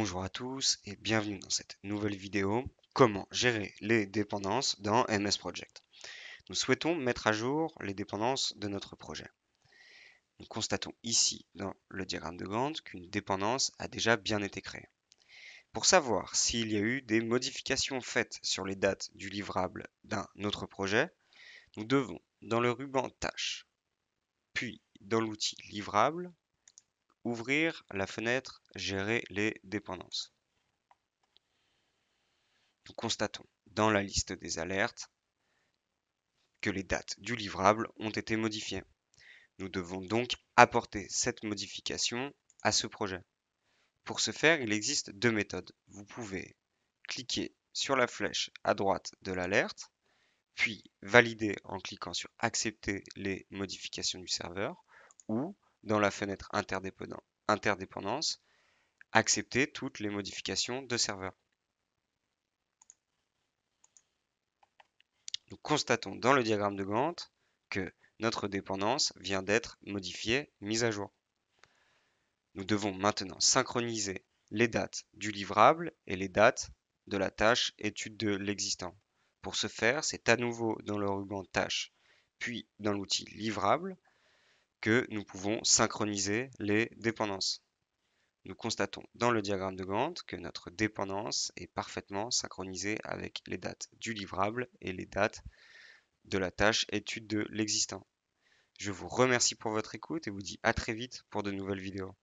Bonjour à tous et bienvenue dans cette nouvelle vidéo Comment gérer les dépendances dans MS Project. Nous souhaitons mettre à jour les dépendances de notre projet. Nous constatons ici dans le diagramme de Gantt qu'une dépendance a déjà bien été créée. Pour savoir s'il y a eu des modifications faites sur les dates du livrable d'un autre projet, nous devons, dans le ruban Tâches, puis dans l'outil Livrable, Ouvrir la fenêtre Gérer les dépendances. Nous constatons dans la liste des alertes que les dates du livrable ont été modifiées. Nous devons donc apporter cette modification à ce projet. Pour ce faire, il existe deux méthodes. Vous pouvez cliquer sur la flèche à droite de l'alerte, puis valider en cliquant sur Accepter les modifications du serveur ou dans la fenêtre interdépendance, accepter toutes les modifications de serveur. Nous constatons dans le diagramme de Gantt que notre dépendance vient d'être modifiée, mise à jour. Nous devons maintenant synchroniser les dates du livrable et les dates de la tâche étude de l'existant. Pour ce faire, c'est à nouveau dans le ruban tâche, puis dans l'outil livrable, que nous pouvons synchroniser les dépendances. Nous constatons dans le diagramme de Gantt que notre dépendance est parfaitement synchronisée avec les dates du livrable et les dates de la tâche étude de l'existant. Je vous remercie pour votre écoute et vous dis à très vite pour de nouvelles vidéos.